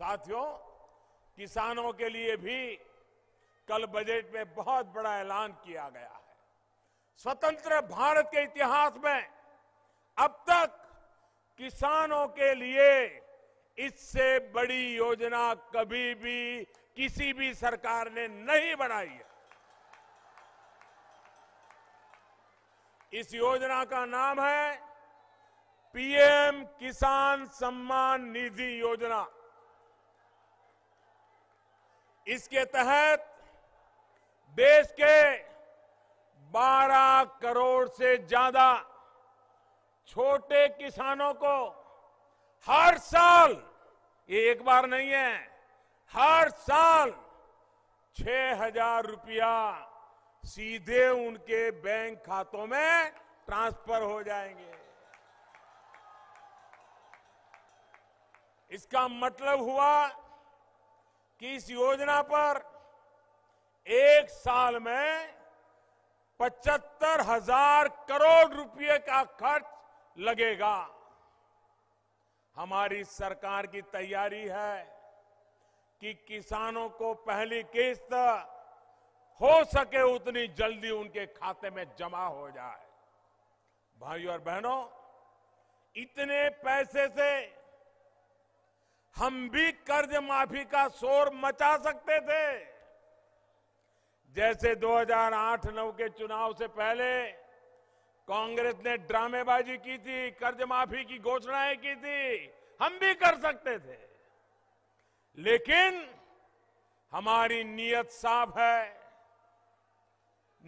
साथियों किसानों के लिए भी कल बजट में बहुत बड़ा ऐलान किया गया है स्वतंत्र भारत के इतिहास में अब तक किसानों के लिए इससे बड़ी योजना कभी भी किसी भी सरकार ने नहीं बनाई है इस योजना का नाम है पीएम किसान सम्मान निधि योजना इसके तहत देश के 12 करोड़ से ज्यादा छोटे किसानों को हर साल ये एक बार नहीं है हर साल छह हजार रुपया सीधे उनके बैंक खातों में ट्रांसफर हो जाएंगे इसका मतलब हुआ कि इस योजना पर एक साल में पचहत्तर हजार करोड़ रुपए का खर्च लगेगा हमारी सरकार की तैयारी है कि किसानों को पहली किस्त हो सके उतनी जल्दी उनके खाते में जमा हो जाए भाइयों और बहनों इतने पैसे से हम भी कर्ज माफी का शोर मचा सकते थे जैसे 2008-9 के चुनाव से पहले कांग्रेस ने ड्रामेबाजी की थी कर्ज माफी की घोषणाएं की थी हम भी कर सकते थे लेकिन हमारी नीयत साफ है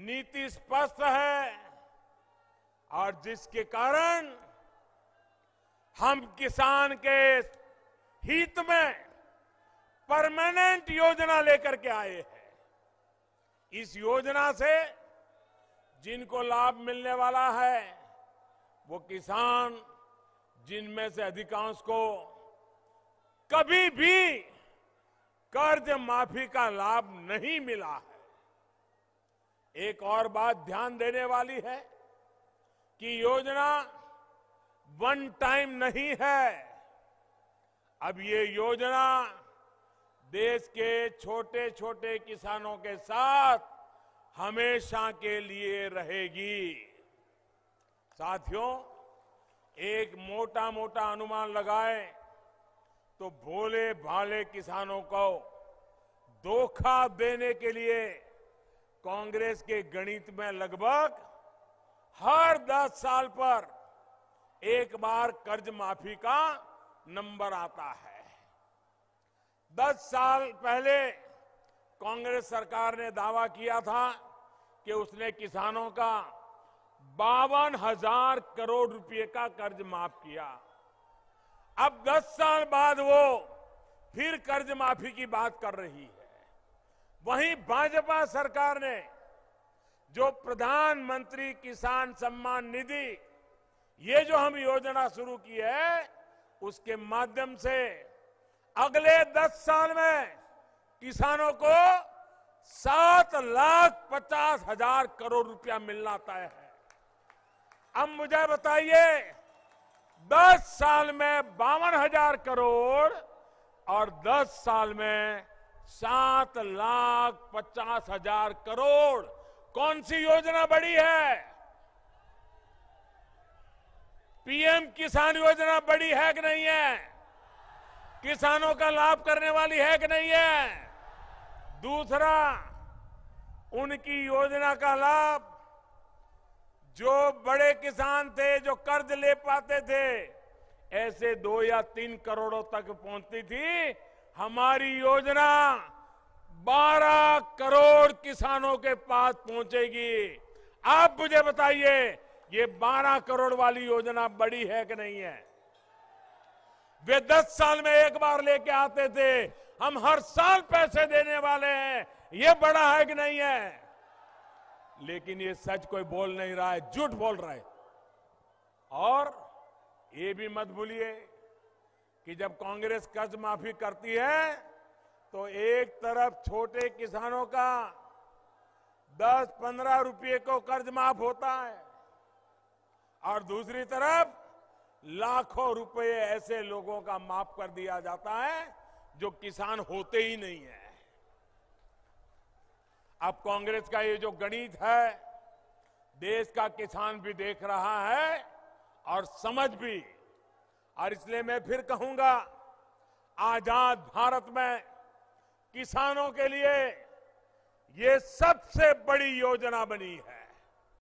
नीति स्पष्ट है और जिसके कारण हम किसान के हित में परमानेंट योजना लेकर के आए हैं इस योजना से जिनको लाभ मिलने वाला है वो किसान जिनमें से अधिकांश को कभी भी कर्ज माफी का लाभ नहीं मिला है एक और बात ध्यान देने वाली है कि योजना वन टाइम नहीं है अब ये योजना देश के छोटे छोटे किसानों के साथ हमेशा के लिए रहेगी साथियों एक मोटा मोटा अनुमान लगाए तो भोले भाले किसानों को धोखा देने के लिए कांग्रेस के गणित में लगभग हर 10 साल पर एक बार कर्ज माफी का नंबर आता है दस साल पहले कांग्रेस सरकार ने दावा किया था कि उसने किसानों का बावन हजार करोड़ रुपए का कर्ज माफ किया अब दस साल बाद वो फिर कर्ज माफी की बात कर रही है वहीं भाजपा सरकार ने जो प्रधानमंत्री किसान सम्मान निधि ये जो हम योजना शुरू की है उसके माध्यम से अगले दस साल में किसानों को सात लाख पचास हजार करोड़ रुपया मिलना तय है अब मुझे बताइए दस साल में बावन हजार करोड़ और दस साल में सात लाख पचास हजार करोड़ कौन सी योजना बड़ी है पीएम किसान योजना बड़ी है कि नहीं है किसानों का लाभ करने वाली है कि नहीं है दूसरा उनकी योजना का लाभ जो बड़े किसान थे जो कर्ज ले पाते थे ऐसे दो या तीन करोड़ों तक पहुंचती थी हमारी योजना 12 करोड़ किसानों के पास पहुंचेगी आप मुझे बताइए ये 12 करोड़ वाली योजना बड़ी है कि नहीं है वे 10 साल में एक बार लेके आते थे हम हर साल पैसे देने वाले हैं ये बड़ा है कि नहीं है लेकिन ये सच कोई बोल नहीं रहा है झूठ बोल रहा है और ये भी मत भूलिए कि जब कांग्रेस कर्ज माफी करती है तो एक तरफ छोटे किसानों का 10-15 रुपए को कर्ज माफ होता है और दूसरी तरफ लाखों रुपए ऐसे लोगों का माफ कर दिया जाता है जो किसान होते ही नहीं है अब कांग्रेस का ये जो गणित है देश का किसान भी देख रहा है और समझ भी और इसलिए मैं फिर कहूंगा आजाद भारत में किसानों के लिए ये सबसे बड़ी योजना बनी है